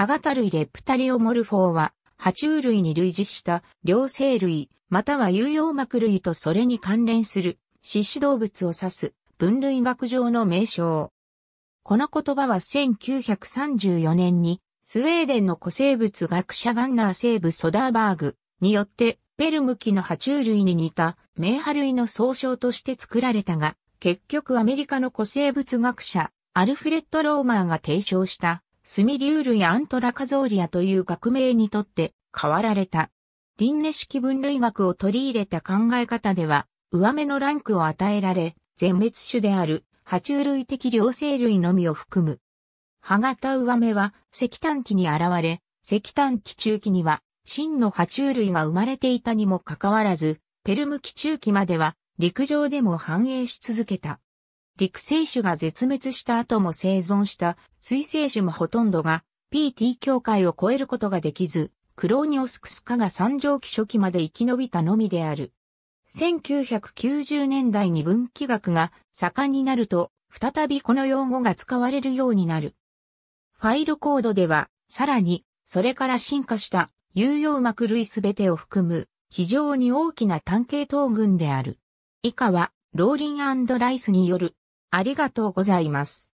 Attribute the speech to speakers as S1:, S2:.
S1: 歯型類レプタリオモルフォーは、爬虫類に類似した両生類、または有用膜類とそれに関連する獅子動物を指す分類学上の名称。この言葉は1934年にスウェーデンの古生物学者ガンナー西部ソダーバーグによってペルム紀の爬虫類に似た名波類の総称として作られたが、結局アメリカの古生物学者アルフレッド・ローマーが提唱したスミリュールやアントラカゾーリアという学名にとって変わられた。輪廻式分類学を取り入れた考え方では、上目のランクを与えられ、全滅種である、爬虫類的両生類のみを含む。歯型上目は石炭期に現れ、石炭期中期には真の爬虫類が生まれていたにもかかわらず、ペルム紀中期までは陸上でも繁栄し続けた。陸生種が絶滅した後も生存した水生種もほとんどが PT 境界を超えることができず、クローニオスクス化が三畳期初期まで生き延びたのみである。1990年代に分岐学が盛んになると、再びこの用語が使われるようになる。ファイルコードでは、さらに、それから進化した有用膜類すべてを含む非常に大きな単系統群である。以下は、ローリンライスによるありがとうございます。